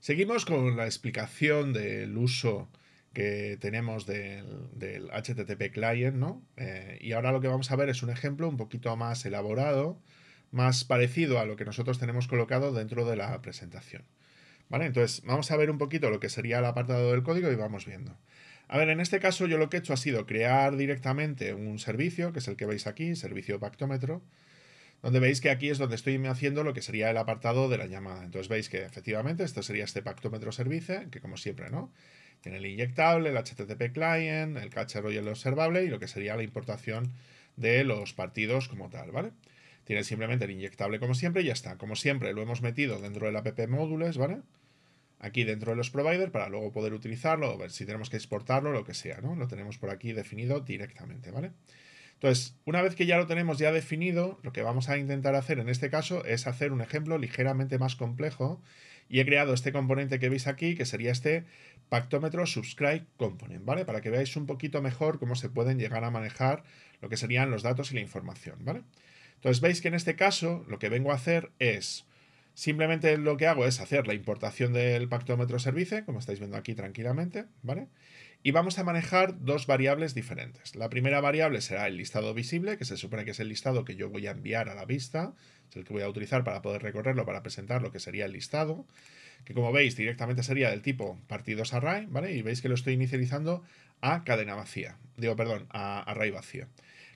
Seguimos con la explicación del uso que tenemos del, HTTP client, ¿no? Eh, y ahora lo que vamos a ver es un ejemplo un poquito más elaborado, más parecido a lo que nosotros tenemos colocado dentro de la presentación. ¿Vale? Entonces, vamos a ver un poquito lo que sería el apartado del código y vamos viendo. A ver, en este caso yo lo que he hecho ha sido crear directamente un servicio, que es el que veis aquí, servicio pactómetro, donde veis que aquí es donde estoy haciendo lo que sería el apartado de la llamada. Entonces veis que efectivamente esto sería este pactómetro servicio, que como siempre, ¿no? Tiene el inyectable, el HTTP client, el cachero y el observable y lo que sería la importación de los partidos como tal, ¿vale? Tiene simplemente el inyectable como siempre y ya está. Como siempre lo hemos metido dentro del app módules, ¿vale? Aquí dentro de los providers para luego poder utilizarlo, o ver si tenemos que exportarlo, o lo que sea, ¿no? Lo tenemos por aquí definido directamente, ¿vale? vale entonces, una vez que ya lo tenemos ya definido, lo que vamos a intentar hacer en este caso es hacer un ejemplo ligeramente más complejo y he creado este componente que veis aquí, que sería este pactómetro subscribe component, ¿vale? Para que veáis un poquito mejor cómo se pueden llegar a manejar lo que serían los datos y la información, ¿vale? Entonces veis que en este caso lo que vengo a hacer es, simplemente lo que hago es hacer la importación del pactómetro service, como estáis viendo aquí tranquilamente, ¿vale? Y vamos a manejar dos variables diferentes. La primera variable será el listado visible, que se supone que es el listado que yo voy a enviar a la vista, es el que voy a utilizar para poder recorrerlo, para presentar lo que sería el listado, que como veis directamente sería del tipo partidos array, ¿vale? Y veis que lo estoy inicializando a cadena vacía, digo, perdón, a array vacío.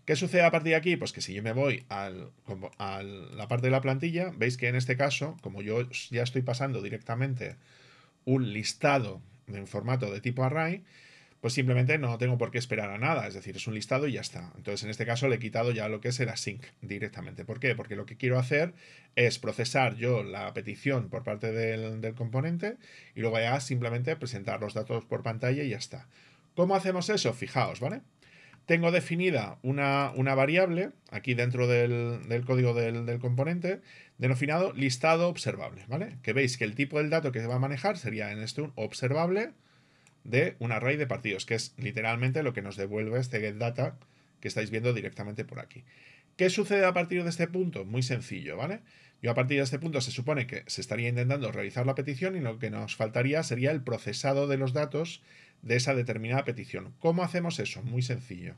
¿Qué sucede a partir de aquí? Pues que si yo me voy a la parte de la plantilla, veis que en este caso, como yo ya estoy pasando directamente un listado en formato de tipo array, pues simplemente no tengo por qué esperar a nada, es decir, es un listado y ya está. Entonces, en este caso le he quitado ya lo que es el async directamente. ¿Por qué? Porque lo que quiero hacer es procesar yo la petición por parte del, componente y luego ya simplemente presentar los datos por pantalla y ya está. ¿Cómo hacemos eso? Fijaos, ¿vale? Tengo definida una, variable aquí dentro del, código del, del, componente denominado listado observable, ¿vale? Que veis que el tipo del dato que se va a manejar sería en este un observable, de un array de partidos, que es literalmente lo que nos devuelve este getData que estáis viendo directamente por aquí. ¿Qué sucede a partir de este punto? Muy sencillo, ¿vale? Yo a partir de este punto se supone que se estaría intentando realizar la petición y lo que nos faltaría sería el procesado de los datos de esa determinada petición. ¿Cómo hacemos eso? Muy sencillo.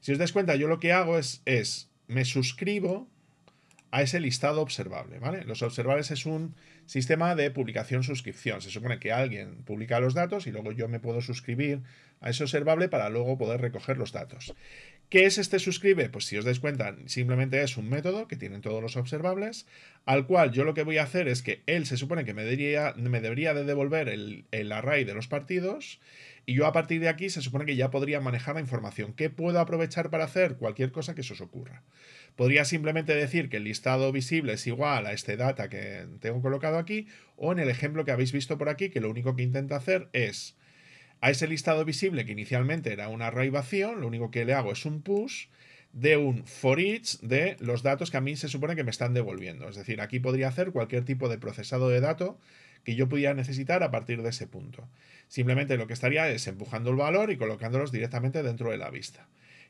Si os dais cuenta, yo lo que hago es, es me suscribo a ese listado observable, ¿vale? Los observables es un sistema de publicación-suscripción. Se supone que alguien publica los datos y luego yo me puedo suscribir a ese observable para luego poder recoger los datos. ¿Qué es este suscribe? Pues si os dais cuenta, simplemente es un método que tienen todos los observables, al cual yo lo que voy a hacer es que él se supone que me, me debería de devolver el, el array de los partidos y yo a partir de aquí se supone que ya podría manejar la información. ¿Qué puedo aprovechar para hacer? Cualquier cosa que se os ocurra. Podría simplemente decir que el listado visible es igual a este data que tengo colocado aquí o en el ejemplo que habéis visto por aquí que lo único que intenta hacer es a ese listado visible que inicialmente era una array lo único que le hago es un push de un for each de los datos que a mí se supone que me están devolviendo. Es decir, aquí podría hacer cualquier tipo de procesado de datos que yo pudiera necesitar a partir de ese punto. Simplemente lo que estaría es empujando el valor y colocándolos directamente dentro de la vista.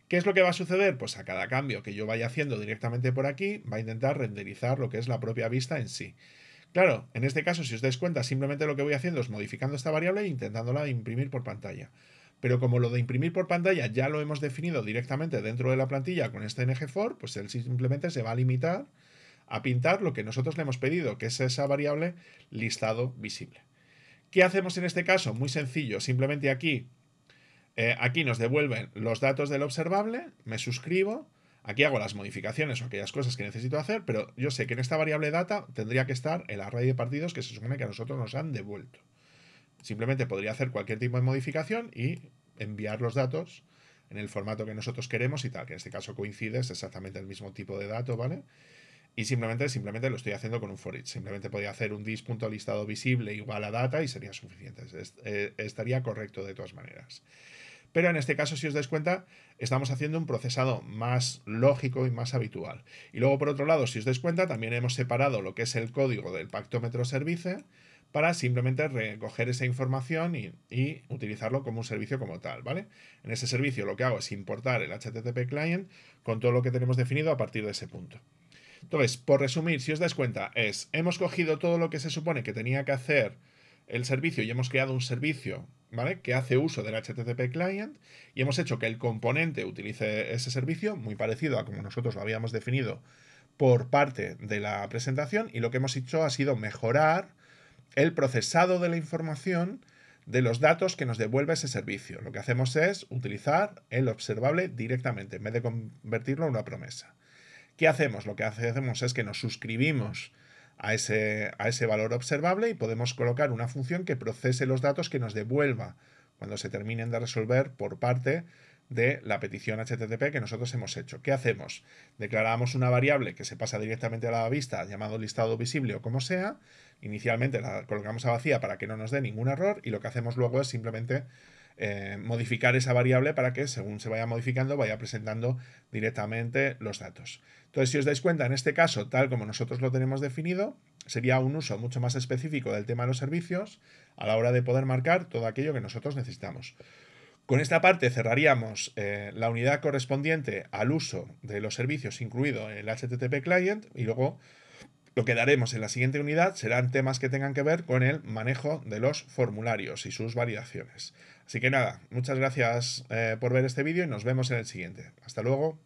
¿Qué es lo que va a suceder? Pues a cada cambio que yo vaya haciendo directamente por aquí, va a intentar renderizar lo que es la propia vista en sí. Claro, en este caso, si os dais cuenta, simplemente lo que voy haciendo es modificando esta variable e intentándola imprimir por pantalla. Pero como lo de imprimir por pantalla ya lo hemos definido directamente dentro de la plantilla con este ng4, pues él simplemente se va a limitar a pintar lo que nosotros le hemos pedido, que es esa variable listado visible. ¿Qué hacemos en este caso? Muy sencillo, simplemente aquí, eh, aquí nos devuelven los datos del observable, me suscribo, aquí hago las modificaciones o aquellas cosas que necesito hacer, pero yo sé que en esta variable data tendría que estar el array de partidos que se supone que a nosotros nos han devuelto. Simplemente podría hacer cualquier tipo de modificación y enviar los datos en el formato que nosotros queremos y tal, que en este caso coincide, es exactamente el mismo tipo de dato, ¿vale? Y simplemente, simplemente lo estoy haciendo con un for Simplemente podría hacer un dis.listado visible igual a data y sería suficiente. Eh, estaría correcto de todas maneras. Pero en este caso, si os dais cuenta, estamos haciendo un procesado más lógico y más habitual. Y luego, por otro lado, si os dais cuenta, también hemos separado lo que es el código del pactómetro servicio para simplemente recoger esa información y, utilizarlo como un servicio como tal, ¿vale? En ese servicio lo que hago es importar el HTTP client con todo lo que tenemos definido a partir de ese punto. Entonces, por resumir, si os dais cuenta, es, hemos cogido todo lo que se supone que tenía que hacer el servicio y hemos creado un servicio, ¿vale? Que hace uso del HTTP client y hemos hecho que el componente utilice ese servicio, muy parecido a como nosotros lo habíamos definido por parte de la presentación y lo que hemos hecho ha sido mejorar el procesado de la información de los datos que nos devuelve ese servicio. Lo que hacemos es utilizar el observable directamente en vez de convertirlo en una promesa. ¿Qué hacemos? Lo que hacemos es que nos suscribimos a ese, valor observable y podemos colocar una función que procese los datos que nos devuelva cuando se terminen de resolver por parte de la petición HTTP que nosotros hemos hecho. ¿Qué hacemos? Declaramos una variable que se pasa directamente a la vista, llamado listado visible o como sea. Inicialmente la colocamos a vacía para que no nos dé ningún error y lo que hacemos luego es simplemente eh, modificar esa variable para que según se vaya modificando vaya presentando directamente los datos. Entonces, si os dais cuenta, en este caso, tal como nosotros lo tenemos definido, sería un uso mucho más específico del tema de los servicios a la hora de poder marcar todo aquello que nosotros necesitamos. Con esta parte cerraríamos eh, la unidad correspondiente al uso de los servicios incluido en el HTTP client y luego lo que daremos en la siguiente unidad serán temas que tengan que ver con el manejo de los formularios y sus variaciones. Así que nada, muchas gracias eh, por ver este vídeo y nos vemos en el siguiente. Hasta luego.